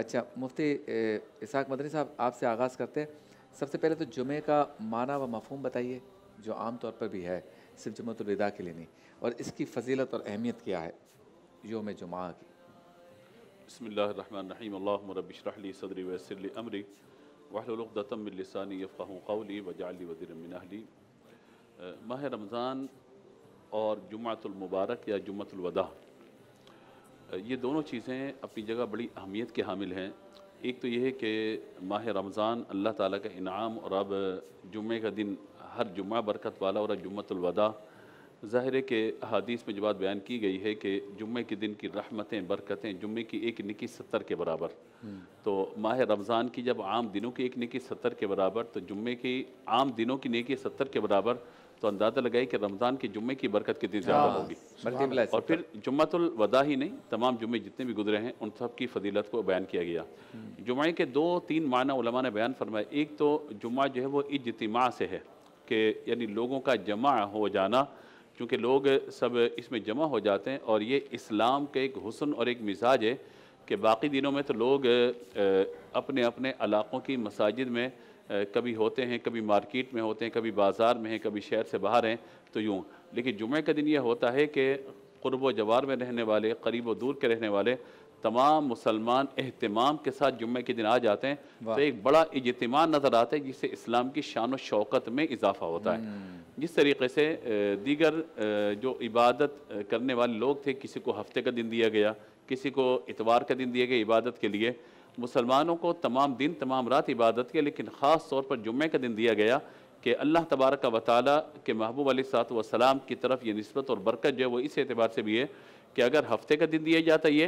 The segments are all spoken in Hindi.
अच्छा मुफ्ती इसाक मदनी साहब आपसे आगाज़ करते हैं सबसे पहले तो जुमे का माना व मफहम बताइए जो आम तौर पर भी है सिर्फ जुमतुलविदा के लिए नहीं और इसकी फजीलत और अहमियत क्या है योम जुमा की बसमीमरबशरली सदरी वसली अमरी वाहलदतमिलसानी फ़ाहली वजाली वजीर माह रमज़ान और जुमातुलमबारक या जुमतुलवदा ये दोनों चीज़ें अपनी जगह बड़ी अहमियत के हामिल हैं एक तो यह है कि माह रमज़ान अल्लाह ताला का इनाम और अब जुम्मे का दिन हर जुम्मा बरकत वाला और जुम्मतलवदा ज़ाहिर है कि हदीस में जो बात बयान की गई है कि जुम्मे के दिन की रहमतें बरकतें जुम्मे की एक निकी सत्तर के बराबर हम्म। तो माह रमज़ान की जब आम दिनों की एक निकी सत्तर के बराबर तो जुम्मे की आम दिनों की निकी सत्तर के बराबर तो अंदाज़ा लगाई कि रमज़ान के जुम्मे की बरकत कितनी ज़्यादा हाँ, होगी और फिर वदा ही नहीं तमाम जुम्मे जितने भी गुजरे हैं उन सब की फजीलत को बयान किया गया हम्म। जुम्मे के दो तीन माना ने बयान फरमाया एक तो जुम्मा जो है वो इजतमा से है कि यानी लोगों का जमा हो जाना क्योंकि लोग सब इसमें जमा हो जाते हैं और ये इस्लाम के एक हुसन और एक मिजाज है कि बाकी दिनों में तो लोग अपने अपने इलाक़ों की मसाजिद में कभी होते हैं कभी मार्केट में होते हैं कभी बाज़ार में हैं कभी शहर से बाहर हैं तो यूँ लेकिन जुमे का दिन यह होता है कि क़ुरब व जवार में रहने वाले करीब व दूर के रहने वाले तमाम मुसलमान अहतमाम के साथ जुम्मे के दिन आ जाते हैं तो एक बड़ा इजतमान नज़र आता है जिससे इस्लाम की शान व शौकत में इजाफा होता है हम्म। जिस तरीके से दीगर जो इबादत करने वाले लोग थे किसी को हफ्ते का दिन दिया गया किसी को इतवार का दिन दिया गया इबादत के लिए मुसलमानों को तमाम दिन तमाम रात इबादत के लेकिन ख़ास तौर पर जुम्मे का दिन दिया गया कि अल्लाह तबारक का वाल के महबूब अली सात वसलाम की तरफ ये नस्बत और बरकत जो है वो इस एतबार से भी है कि अगर हफ्ते का दिन दिया जाता ये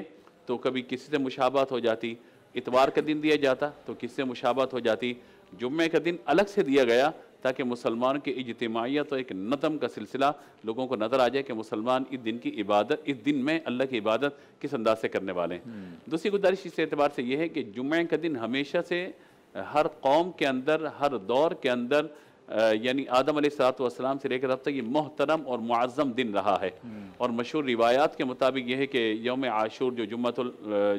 तो कभी किसी से मुशाबत हो जाती इतवार का दिन दिया जाता तो किससे से मुशाबत हो जाती जुम्मे का दिन अलग से दिया गया ताकि मुसलमान की इजतमाहीत तो और एक नतम का सिलसिला लोगों को नज़र आ जाए कि मुसलमान इस दिन की इबादत इस दिन में अल्लाह की इबादत किस अंदाज से करने वाले हैं हम्म। दूसरी गुजारिश इस एतबार से यह है कि जुमे का दिन हमेशा से हर कौम के अंदर हर दौर के अंदर यानी आदम सलाम से लेकर अब तक ये मोहतरम और मज़म दिन रहा है हम्म। और मशहूर रिवायात के मुताबिक यह है कि योम आशूर जो जुम्मत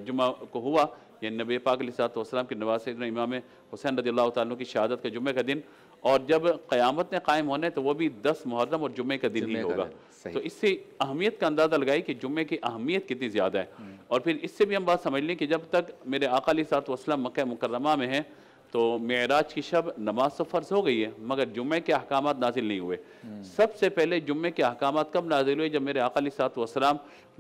जुम्मे को हुआ यानी नबी पाक सलाम के नवासे इमाम हुसैन रदी की शहादत के जुम्मे का दिन और जब क़यामत ने कायम होने तो वो भी दस मुहर्रम और जुम्मे का दिन ही होगा तो इससे अहमियत का अंदाज़ा लगाई कि जुम्मे की अहमियत कितनी ज़्यादा है हम्म। और फिर इससे भी हम बात समझ लें कि जब तक मेरे अकाली सात तो वसलम मक् मुकरमा में हैं तो मेराज की शब नमाज तो फ़र्ज हो गई है मगर जुम्मे के अहकाम नाजिल नहीं हुए हम्म। सबसे पहले जुम्मे के अहकाम कब नाजिल हुए जब मेरे अकाली सात तो वसलाम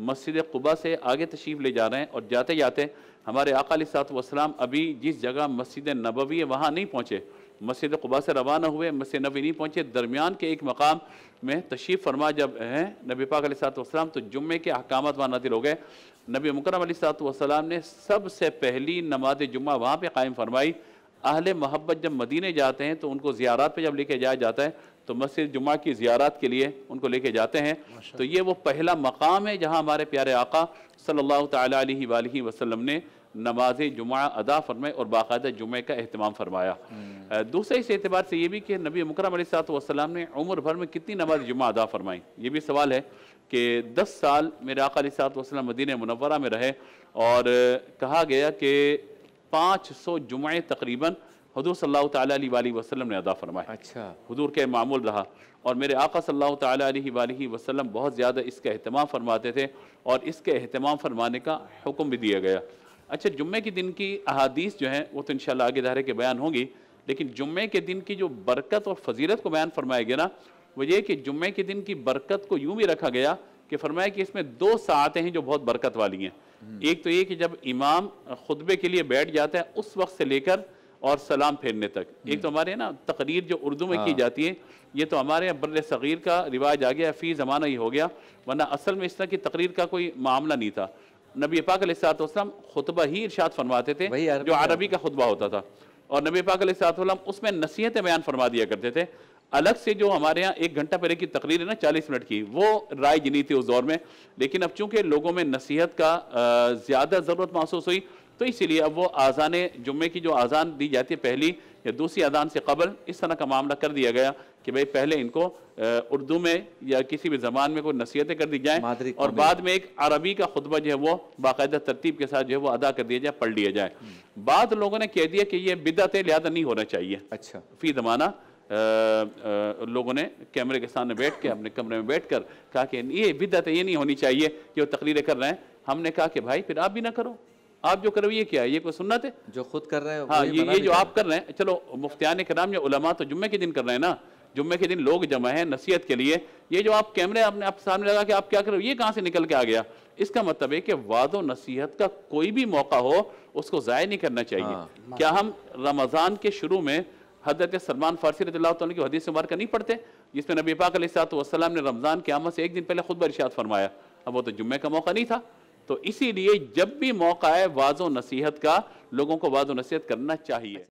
मस्जिद कुबा से आगे तशीफ़ ले जा रहे हैं और जाते जाते हमारे अकाली सात तो वसलाम अभी जिस जगह मस्जिद नबवी है वहाँ नहीं पहुँचे मस्जिद कुबा से रवाना हुए मस्जिद नबी नहीं पहुँचे दरमियान के एक मकाम में तशीफ़ फरमा जब हैं नबी पाक सातम तो जुम्मे के अहकाम वहाँ नादिल हो गए नबी मुकरम वसलाम ने सबसे पहली नमाज जुम्मा वहाँ पर कायम फरमाई अहल मोहब्बत जब मदीने जाते हैं तो उनको ज़्यारत पर जब लेके जाया जाता है तो मस्जिद जुम्मा की ज़ियारत के लिए उनको लेके जाते हैं तो ये वो पहला मकाम है जहाँ हमारे प्यारे आका सल्लल्लाहु अलैहि वसल्लम ने नमाज जुम्मा अदा फरमाई और बाकायदा जुमे का अहतमाम फरमाया हम्म। दूसरे इस एतबार से ये भी कि नबी मुकरम सलाम ने उम्र भर में कितनी नमाज जुमा अदा फरमाई ये भी सवाल है कि दस साल मेरे वसलम मदीन मनवरा में रहे और कहा गया कि पाँच सौ जुमे तकरीबन हजूर सल्ला तली वसलम ने अदा फरमाए अच्छा हजूर के मामूल रहा और मेरे आका सल्ला तली वसलम बहुत ज़्यादा इसका अहतमाम फरमाते थे और इसके अहतमाम फरमाने का हुक्म भी दिया गया अच्छा जुम्मे के दिन की अहादीस जो है वो तो इन आगे धारे के बयान होंगी लेकिन जुम्मे के दिन की जो बरकत और फजीलत को बयान फरमाया गया ना वो ये कि जुम्मे के दिन की बरकत को यूं भी रखा गया कि फरमाया कि इसमें दो सातें हैं जो बहुत बरकत वाली हैं हम्म। एक तो ये कि जब इमाम खुतबे के लिए बैठ जाता है उस वक्त से लेकर और सलाम फेरने तक एक हम्म। तो हमारे ना तकरीर जो उर्दू में की हाँ। जाती है ये तो हमारे यहाँ बर सग़ीर का रिवाज आ गया फ़ी ज़माना ही हो गया वरना असल में इस तरह की तकरीर का कोई मामला नहीं था नबी पाक सातम खुतबा ही इर्शाद फरमाते थे जो अरबी का खुतबा होता था और नबी पाक सलाम उसमें नसीहत बयान फरमा दिया करते थे अलग से जो हमारे यहाँ एक घंटा पहले की तकरीर है ना चालीस मिनट की वो राय गिनी थी उस दौर में लेकिन अब चूंकि लोगों में नसीहत का ज़्यादा ज़रूरत महसूस हुई तो इसीलिए अब वो आज़ान जुम्मे की जो आज़ान दी जाती है पहली या दूसरी अजान से कबल इस तरह का मामला कर दिया गया कि भाई पहले इनको उर्दू में या किसी भी जबान में कोई नसीहतें कर दी जाए और बाद में एक अरबी का खुतबा जो है वो बाकायदा तरतीब के साथ जो है वो अदा कर दिया जाए पढ़ लिया जाए हम्म। बाद लोगों ने कह दिया कि ये बिदत लिहाजा नहीं होना चाहिए अच्छा फी जमाना लोगों ने कैमरे के सामने बैठ के अपने कमरे में बैठ कर कहा कि ये बिदत ये नहीं होनी चाहिए कि वो तकरीरें कर रहे हैं हमने कहा कि भाई फिर आप भी ना करो आप जो कर रहे हो ये क्या है ये कोई सुनना थे जो खुद कर रहे हो हाँ ये ये जो आप कर रहे हैं चलो मुफ्तियान कराम या उलमा तो जुम्मे के दिन कर रहे हैं ना जुम्मे के दिन लोग जमा हैं नसीहत के लिए ये जो आप कैमरे आपने आप सामने लगा कि आप क्या कर रहे हो ये कहाँ से निकल के आ गया इसका मतलब है कि वादो नसीहत का कोई भी मौका हो उसको ज़ाय नहीं करना चाहिए हाँ। क्या हम रमज़ान के शुरू में हजरत सलमान फारसी रजील्ला की हदीस मुबारक नहीं पढ़ते जिसमें नबी पाक वसलम ने रमज़ान के आमद से एक दिन पहले खुद बरशात फरमाया अब वो तो जुम्मे का मौका नहीं था तो इसीलिए जब भी मौका है वाजो नसीहत का लोगों को वाजो नसीहत करना चाहिए